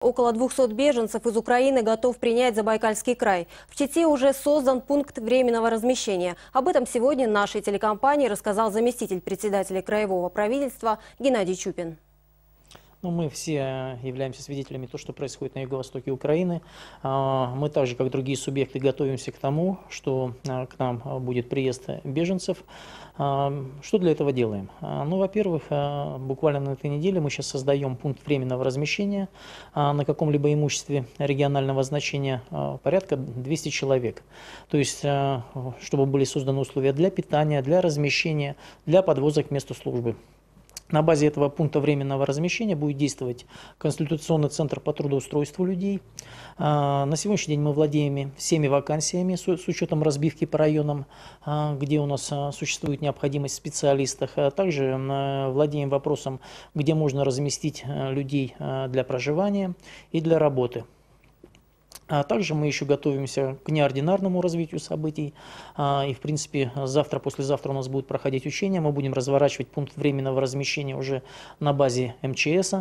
Около 200 беженцев из Украины готов принять Забайкальский край. В Чите уже создан пункт временного размещения. Об этом сегодня нашей телекомпании рассказал заместитель председателя краевого правительства Геннадий Чупин. Ну, мы все э, являемся свидетелями того, что происходит на юго-востоке Украины. А, мы также, как другие субъекты, готовимся к тому, что э, к нам э, будет приезд беженцев. А, что для этого делаем? А, ну, во-первых, буквально на этой неделе мы сейчас создаем пункт временного размещения на каком-либо имуществе регионального значения порядка 200 человек. То есть, чтобы были созданы условия для питания, для размещения, для подвоза к месту службы. На базе этого пункта временного размещения будет действовать конституционный центр по трудоустройству людей. А, на сегодняшний день мы владеем всеми вакансиями с учетом разбивки по районам, а, где у нас а, существует необходимость в специалистах. Также владеем вопросом, где можно разместить людей для проживания и для работы. А также мы еще готовимся к неординарному развитию событий. А, и, в принципе, завтра, послезавтра у нас будут проходить учения. Мы будем разворачивать пункт временного размещения уже на базе МЧС,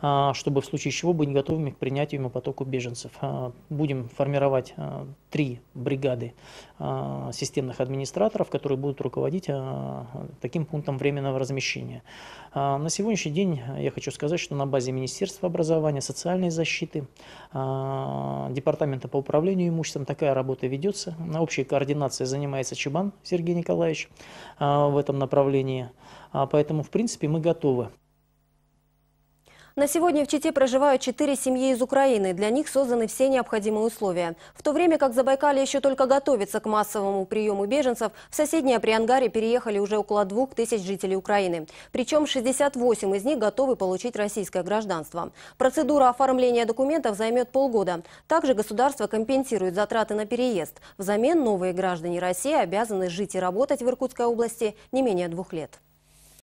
а, чтобы в случае чего быть готовыми к принятию и потоку беженцев. А, будем формировать три бригады системных администраторов, которые будут руководить таким пунктом временного размещения. А, на сегодняшний день э, я хочу сказать, что на базе Министерства образования, социальной защиты, а, Департамента по управлению имуществом такая работа ведется. На общей координации занимается Чебан Сергей Николаевич а, в этом направлении. Поэтому, в принципе, мы готовы. На сегодня в Чите проживают четыре семьи из Украины. Для них созданы все необходимые условия. В то время как Забайкалье еще только готовится к массовому приему беженцев, в соседнее Приангаре переехали уже около двух тысяч жителей Украины. Причем 68 из них готовы получить российское гражданство. Процедура оформления документов займет полгода. Также государство компенсирует затраты на переезд. Взамен новые граждане России обязаны жить и работать в Иркутской области не менее двух лет.